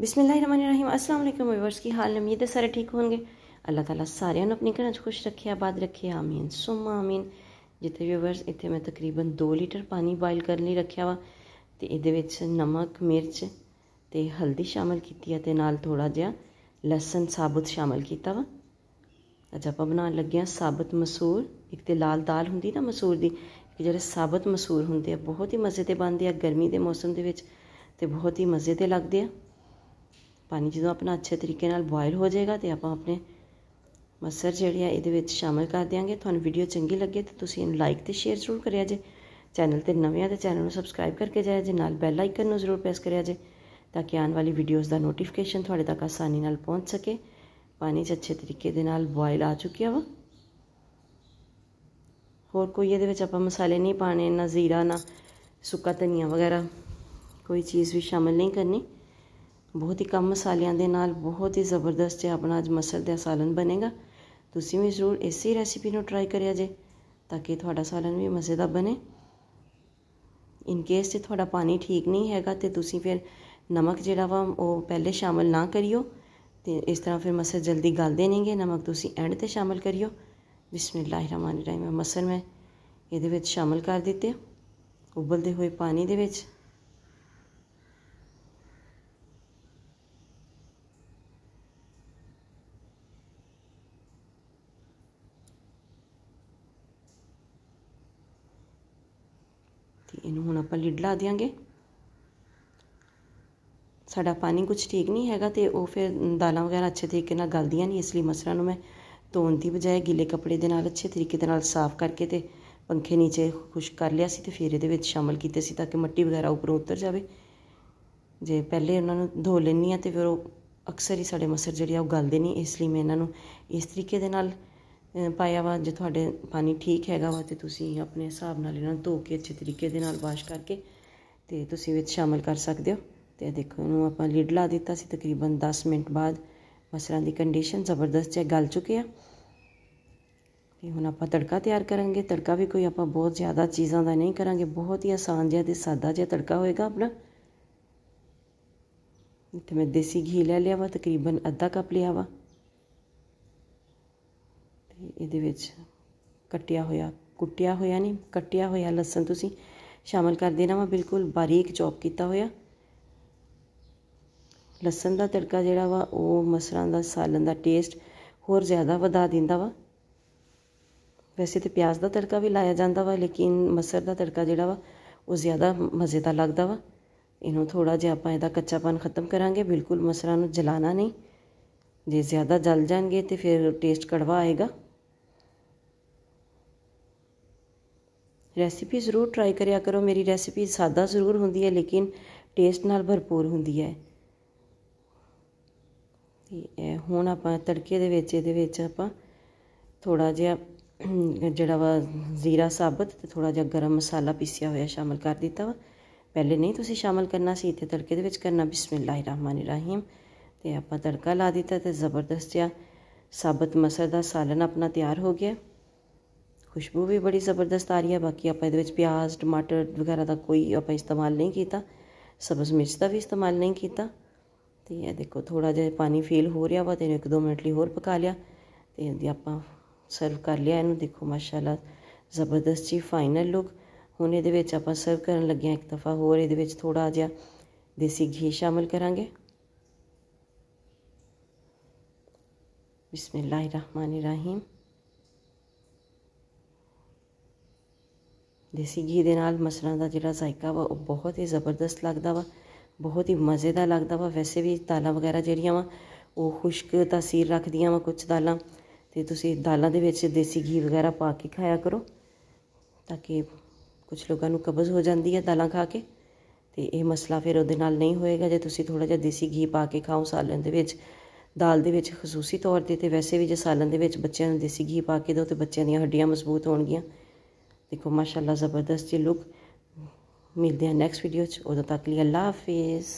ਬਿਸਮਿਲ੍ਲਾਹਿਰਰਹਿਮਾਨਿਰਰਹੀਮ ਅਸਲਾਮ ਅਲੈਕੁਮ ਵੀਵਰਸ ਕੀ ਹਾਲ ਉਮੀਦ ਹੈ ਸਾਰੇ ਠੀਕ ਹੋਣਗੇ ਅੱਲਾਹ ਤਾਲਾ ਸਾਰਿਆਂ ਨੂੰ ਆਪਣੀ ਘਰਾਂ 'ਚ ਖੁਸ਼ ਰੱਖੇ ਆਬਾਦ ਰੱਖੇ ਆਮੀਨ ਸੁਮਾ ਆਮੀਨ ਜਿੱਥੇ ਵੀਵਰਸ ਇੱਥੇ ਮੈਂ ਤਕਰੀਬਨ 2 ਲੀਟਰ ਪਾਣੀ ਬਾਇਲ ਕਰਨ ਲਈ ਰੱਖਿਆ ਵਾ ਤੇ ਇਹਦੇ ਵਿੱਚ ਨਮਕ ਮਿਰਚ ਤੇ ਹਲਦੀ ਸ਼ਾਮਲ ਕੀਤੀ ਹੈ ਤੇ ਨਾਲ ਥੋੜਾ ਜਿਹਾ ਲਸਣ ਸਾਬਤ ਸ਼ਾਮਲ ਕੀਤਾ ਵਾ ਅੱਜ ਆਪਾਂ ਬਣਾਉਣ ਲੱਗੇ ਆ ਸਾਬਤ ਮਸੂਰ ਇੱਕ ਤੇ ਲਾਲ ਦਾਲ ਹੁੰਦੀ ਨਾ ਮਸੂਰ ਦੀ ਕਿ ਜਿਹੜੇ ਸਾਬਤ ਮਸੂਰ ਹੁੰਦੇ ਆ ਬਹੁਤ ਹੀ ਮਜ਼ੇ ਤੇ ਬਣਦੇ ਆ ਗਰਮੀ ਦੇ ਮੌਸਮ ਦੇ ਵਿੱਚ ਤੇ ਬਹੁਤ ਹੀ ਮਜ਼ੇ ਤੇ ਲੱਗਦੇ ਆ ਪਾਣੀ ਜਦੋਂ ਆਪਣਾ ਅੱਛੇ ਤਰੀਕੇ ਨਾਲ ਬੋਇਲ ਹੋ ਜਾਏਗਾ ਤੇ ਆਪਾਂ ਆਪਣੇ ਮਸਰ ਜਿਹੜੀ ਆ ਇਹਦੇ ਵਿੱਚ ਸ਼ਾਮਿਲ ਕਰ ਦਿਆਂਗੇ ਤੁਹਾਨੂੰ ਵੀਡੀਓ ਚੰਗੀ ਲੱਗੇ ਤੇ ਤੁਸੀਂ ਇਹਨੂੰ ਲਾਈਕ ਤੇ ਸ਼ੇਅਰ ਜ਼ਰੂਰ ਕਰਿਆ ਜੇ ਚੈਨਲ ਤੇ ਨਵੇਂ ਆ ਤੇ ਚੈਨਲ ਨੂੰ ਸਬਸਕ੍ਰਾਈਬ ਕਰਕੇ ਜਾਇਆ ਜੇ ਨਾਲ ਬੈਲ ਆਈਕਨ ਨੂੰ ਜ਼ਰੂਰ ਪ੍ਰੈਸ ਕਰਿਆ ਜੇ ਤਾਂ ਕਿ ਆਉਣ ਵਾਲੀ ਵੀਡੀਓਜ਼ ਦਾ ਨੋਟੀਫਿਕੇਸ਼ਨ ਤੁਹਾਡੇ ਤੱਕ ਆਸਾਨੀ ਨਾਲ ਪਹੁੰਚ ਸਕੇ ਪਾਣੀ 'ਚ ਅੱਛੇ ਤਰੀਕੇ ਦੇ ਨਾਲ ਬੋਇਲ ਆ ਚੁੱਕਿਆ ਵਾ ਹੋਰ ਕੋਈ ਇਹਦੇ ਵਿੱਚ ਆਪਾਂ ਮਸਾਲੇ ਨਹੀਂ ਪਾਣੇ ਨਾ ਜ਼ੀਰਾ ਨਾ ਸੁੱਕਾ ਧਨੀਆ ਵਗੈਰਾ ਕੋਈ ਚੀਜ਼ ਵੀ ਸ਼ਾਮਿਲ ਨਹੀਂ ਕਰਨੀ ਬਹੁਤ ਹੀ ਕਮ ਮਸਾਲਿਆਂ ਦੇ ਨਾਲ ਬਹੁਤ ਹੀ ਜ਼ਬਰਦਸਤ ਹੈ ਆਪਣਾ ਅੱਜ ਮਸਲ ਦਾ ਸਾਲਨ ਬਣੇਗਾ ਤੁਸੀਂ ਵੀ ਜ਼ਰੂਰ ਇਸੇ ਰੈਸਿਪੀ ਨੂੰ ਟਰਾਈ ਕਰਿਆ ਜੇ ਤਾਂ ਕਿ ਤੁਹਾਡਾ ਸਾਲਨ ਵੀ ਮਜ਼ੇਦਾਰ ਬਣੇ ਇਨ ਕੇਸ ਜੇ ਤੁਹਾਡਾ ਪਾਣੀ ਠੀਕ ਨਹੀਂ ਹੈਗਾ ਤੇ ਤੁਸੀਂ ਫਿਰ ਨਮਕ ਜਿਹੜਾ ਵਾ ਉਹ ਪਹਿਲੇ ਸ਼ਾਮਲ ਨਾ ਕਰਿਓ ਤੇ ਇਸ ਤਰ੍ਹਾਂ ਫਿਰ ਮਸਲ ਜਲਦੀ ਗਲਦੇ ਨਹੀਂਗੇ ਨਮਕ ਤੁਸੀਂ ਐਂਡ ਤੇ ਸ਼ਾਮਲ ਕਰਿਓ ਰਹੀਮ ਮਸਲ ਮੈਂ ਇਹਦੇ ਵਿੱਚ ਸ਼ਾਮਲ ਕਰ ਦਿੱਤੇ ਉਬਲਦੇ ਹੋਏ ਪਾਣੀ ਦੇ ਵਿੱਚ ਤੇ ਇਹਨੂੰ ਹੁਣ ਆਪਾਂ ਲਿਡ ਲਾ ਦਿਆਂਗੇ ਸਾਡਾ ਪਾਣੀ ਕੁਝ ਠੀਕ ਨਹੀਂ ਹੈਗਾ ਤੇ ਉਹ ਫਿਰ ਦਾਲਾਂ ਵਗੈਰਾ ਅੱਛੇ ਤਰੀਕੇ ਨਾਲ ਗਲਦੀਆਂ ਨਹੀਂ ਇਸ ਲਈ ਮਸਰਾਂ ਨੂੰ ਮੈਂ ਧੋਣ ਦੀ ਬਜਾਏ ਗਿੱਲੇ ਕੱਪੜੇ ਦੇ ਨਾਲ ਅੱਛੇ ਤਰੀਕੇ ਦੇ ਨਾਲ ਸਾਫ਼ ਕਰਕੇ ਤੇ ਪੰਖੇ ਨੀਚੇ ਖੁਸ਼ ਕਰ ਲਿਆ ਸੀ ਤੇ ਫਿਰ ਇਹਦੇ ਵਿੱਚ ਸ਼ਾਮਲ ਕੀਤੇ ਸੀ ਤਾਂ ਕਿ ਮਿੱਟੀ ਵਗੈਰਾ ਉੱਪਰੋਂ ਉਤਰ ਜਾਵੇ ਜੇ ਪਹਿਲੇ ਉਹਨਾਂ ਨੂੰ ਧੋ ਲੈਣੀ ਆ ਤੇ ਫਿਰ ਉਹ ਅਕਸਰ ਹੀ ਸਾਡੇ ਮਸਰ ਜਿਹੜੇ ਆ ਉਹ ਗਲਦੇ ਨਹੀਂ ਇਸ ਲਈ ਮੈਂ ਇਹਨਾਂ ਨੂੰ ਇਸ ਤਰੀਕੇ ਦੇ ਨਾਲ ਪਾਇਆ ਵਾ ਜੇ ਤੁਹਾਡੇ ਪਾਣੀ ਠੀਕ ਹੈਗਾ ਵਾ ਤੇ ਤੁਸੀਂ ਆਪਣੇ ਹਿਸਾਬ ਨਾਲ ਇਹਨਾਂ ਨੂੰ ਧੋ ਕੇ ਅੱਛੇ ਤਰੀਕੇ ਦੇ ਨਾਲ ਵਾਸ਼ ਕਰਕੇ ਤੇ ਤੁਸੀਂ ਵਿੱਚ ਸ਼ਾਮਲ ਕਰ ਸਕਦੇ ਹੋ ਤੇ ਦੇਖੋ ਇਹਨੂੰ ਆਪਾਂ ਲਿਡ ਲਾ ਦਿੱਤਾ ਸੀ ਤਕਰੀਬਨ 10 ਮਿੰਟ ਬਾਅਦ ਮਸਰਾਂ ਦੀ ਕੰਡੀਸ਼ਨ ਜ਼ਬਰਦਸਤ ਹੈ ਗਲ ਚੁੱਕੇ ਆ ਤੇ ਹੁਣ ਆਪਾਂ ਤੜਕਾ ਤਿਆਰ ਕਰਾਂਗੇ ਤੜਕਾ ਵੀ ਕੋਈ ਆਪਾਂ ਬਹੁਤ ਜ਼ਿਆਦਾ ਚੀਜ਼ਾਂ ਦਾ ਨਹੀਂ ਕਰਾਂਗੇ ਬਹੁਤ ਹੀ ਆਸਾਨ ਜਿਹਾ ਤੇ ਸਾਦਾ ਜਿਹਾ ਤੜਕਾ ਹੋਏਗਾ ਆਪਣਾ ਇੱਥੇ ਮੈਂ ਦੇਸੀ ਘੀ ਲੈ ਲਿਆ ਵਾ ਤਕਰੀਬਨ ਅੱਧਾ ਕੱਪ ਲਿਆ ਵਾ ਇਹਦੇ ਵਿੱਚ ਕੱਟਿਆ ਹੋਇਆ ਕੁੱਟਿਆ ਹੋਇਆ ਨਹੀਂ ਕੱਟਿਆ ਹੋਇਆ ਲਸਣ ਤੁਸੀਂ ਸ਼ਾਮਲ ਕਰ ਦੇਣਾ ਵਾ ਬਿਲਕੁਲ ਬਾਰੀਕ ਚੌਪ ਕੀਤਾ ਹੋਇਆ ਲਸਣ ਦਾ ਤੜਕਾ ਜਿਹੜਾ ਵਾ ਉਹ ਮਸਰਾਂ ਦਾ ਸਾਲਨ ਦਾ ਟੇਸਟ ਹੋਰ ਜ਼ਿਆਦਾ ਵਧਾ ਦਿੰਦਾ ਵਾ ਵੈਸੇ ਤੇ ਪਿਆਜ਼ ਦਾ ਤੜਕਾ ਵੀ ਲਾਇਆ ਜਾਂਦਾ ਵਾ ਲੇਕਿਨ ਮਸਰ ਦਾ ਤੜਕਾ ਜਿਹੜਾ ਵਾ ਉਹ ਜ਼ਿਆਦਾ ਮਜ਼ੇਦਾਰ ਲੱਗਦਾ ਵਾ ਇਹਨੂੰ ਥੋੜਾ ਜਿਹਾ ਆਪਾਂ ਇਹਦਾ ਕੱਚਾਪਨ ਖਤਮ ਕਰਾਂਗੇ ਬਿਲਕੁਲ ਮਸਰਾਂ ਨੂੰ ਜਲਾਣਾ ਨਹੀਂ ਜੇ ਜ਼ਿਆਦਾ ਜਲ ਜਾਣਗੇ ਤੇ ਫਿਰ ਟੇਸਟ ਕੜਵਾ ਆਏਗਾ ਰੈਸਿਪੀ ਜ਼ਰੂਰ ਟਰਾਈ ਕਰਿਆ ਕਰੋ ਮੇਰੀ ਰੈਸਿਪੀ ਸਾਦਾ ਜ਼ਰੂਰ ਹੁੰਦੀ ਹੈ ਲੇਕਿਨ ਟੇਸਟ ਨਾਲ ਭਰਪੂਰ ਹੁੰਦੀ ਹੈ ਤੇ ਹੁਣ ਆਪਾਂ ਤੜਕੇ ਦੇ ਵਿੱਚ ਇਹਦੇ ਵਿੱਚ ਆਪਾਂ ਥੋੜਾ ਜਿਹਾ ਜਿਹੜਾ ਵਾ ਜ਼ੀਰਾ ਸਾਬਤ ਤੇ ਥੋੜਾ ਜਿਹਾ ਗਰਮ ਮਸਾਲਾ ਪੀਸਿਆ ਹੋਇਆ ਸ਼ਾਮਲ ਕਰ ਦਿੱਤਾ ਵਾ ਪਹਿਲੇ ਨਹੀਂ ਤੁਸੀਂ ਸ਼ਾਮਲ ਕਰਨਾ ਸੀ ਇੱਥੇ ਤੜਕੇ ਦੇ ਵਿੱਚ ਕਰਨਾ ਬਿਸਮਿਲ੍ਲਾਹਿਰਰਹਿਮਾਨਿਰਰਹੀਮ ਤੇ ਆਪਾਂ ਤੜਕਾ ਲਾ ਦਿੱਤਾ ਤੇ ਜ਼ਬਰਦਸਤ ਜਿਹਾ ਸਾਬਤ ਮਸਰ ਦਾ ਸਾਲਨ ਆਪਣਾ ਤਿਆਰ ਹੋ ਗਿਆ ਖੁਸ਼ਬੂ ਵੀ ਬੜੀ ਜ਼ਬਰਦਸਤ ਆ ਰਹੀ ਹੈ ਬਾਕੀ ਆਪਾਂ ਇਹਦੇ ਵਿੱਚ ਪਿਆਜ਼ ਟਮਾਟਰ ਵਗੈਰਾ ਦਾ ਕੋਈ ਆਪਾਂ ਇਸਤੇਮਾਲ ਨਹੀਂ ਕੀਤਾ ਸਬਜ਼ ਮਿਰਚ ਦਾ ਵੀ ਇਸਤੇਮਾਲ ਨਹੀਂ ਕੀਤਾ ਤੇ ਇਹ ਦੇਖੋ ਥੋੜਾ ਜਿਹਾ ਪਾਣੀ ਫੀਲ ਹੋ ਰਿਹਾ ਵਾ ਤੇ ਇਹਨੂੰ 1-2 ਮਿੰਟ ਲਈ ਹੋਰ ਪਕਾ ਲਿਆ ਤੇ ਇਹਦੀ ਆਪਾਂ ਸਰਵ ਕਰ ਲਿਆ ਇਹਨੂੰ ਦੇਖੋ ਮਾਸ਼ਾਅੱਲਾ ਜ਼ਬਰਦਸਤ ਜੀ ਫਾਈਨਲ ਲੁੱਕ ਹੁਣ ਇਹਦੇ ਵਿੱਚ ਆਪਾਂ ਸਰਵ ਕਰਨ ਲੱਗੇ ਆ ਇੱਕ ਦਫਾ ਹੋਰ ਇਹਦੇ ਵਿੱਚ ਥੋੜਾ ਜਿਹਾ ਦੇਸੀ ਘੀ ਸ਼ਾਮਿਲ ਕਰਾਂਗੇ ਬਿਸਮਿਲ੍ਲਾਹਿਰ ਰਹਿਮਾਨਿਰ ਰਹੀਮ ਦੇਸੀ ਘੀ ਦੇ ਨਾਲ ਮਸਰਾਂ ਦਾ ਜਿਹੜਾ ਜ਼ਾਇਕਾ ਵਾ ਉਹ ਬਹੁਤ ਹੀ ਜ਼ਬਰਦਸਤ ਲੱਗਦਾ ਵਾ ਬਹੁਤ ਹੀ ਮਜ਼ੇਦਾਰ ਲੱਗਦਾ ਵਾ ਵੈਸੇ ਵੀ ਦਾਲਾਂ ਵਗੈਰਾ ਜਿਹੜੀਆਂ ਵਾ ਉਹ ਖੁਸ਼ਕ ਤਾਸੀਰ ਰੱਖਦੀਆਂ ਵਾ ਕੁਝ ਦਾਲਾਂ ਤੇ ਤੁਸੀਂ ਦਾਲਾਂ ਦੇ ਵਿੱਚ ਦੇਸੀ ਘੀ ਵਗੈਰਾ ਪਾ ਕੇ ਖਾਇਆ ਕਰੋ ਤਾਂ ਕਿ ਕੁਝ ਲੋਕਾਂ ਨੂੰ ਕਬਜ਼ ਹੋ ਜਾਂਦੀ ਹੈ ਦਾਲਾਂ ਖਾ ਕੇ ਤੇ ਇਹ ਮਸਲਾ ਫਿਰ ਉਹਦੇ ਨਾਲ ਨਹੀਂ ਹੋਏਗਾ ਜੇ ਤੁਸੀਂ ਥੋੜਾ ਜਿਹਾ ਦੇਸੀ ਘੀ ਪਾ ਕੇ ਖਾਓ ਸਾਲਨ ਦੇ ਵਿੱਚ ਦਾਲ ਦੇ ਵਿੱਚ ਖਸੂਸੀ ਤੌਰ ਤੇ ਤੇ ਵੈਸੇ ਵੀ ਜੇ ਸਾਲਨ ਦੇ ਵਿੱਚ ਬੱਚਿਆਂ ਨੂੰ ਦੇਸੀ ਘੀ ਪਾ ਕੇ ਦਿਓ ਤੇ ਬੱਚਿਆਂ ਦੀਆਂ ਹੱਡੀਆਂ ਮਜ਼ਬੂਤ ਹੋਣਗੀਆਂ देखो माशाल्लाह ज़बरदस्त ये लुक मिलते हैं नेक्स्ट वीडियो 'च उदों तक लिए अल्लाह हाफिज़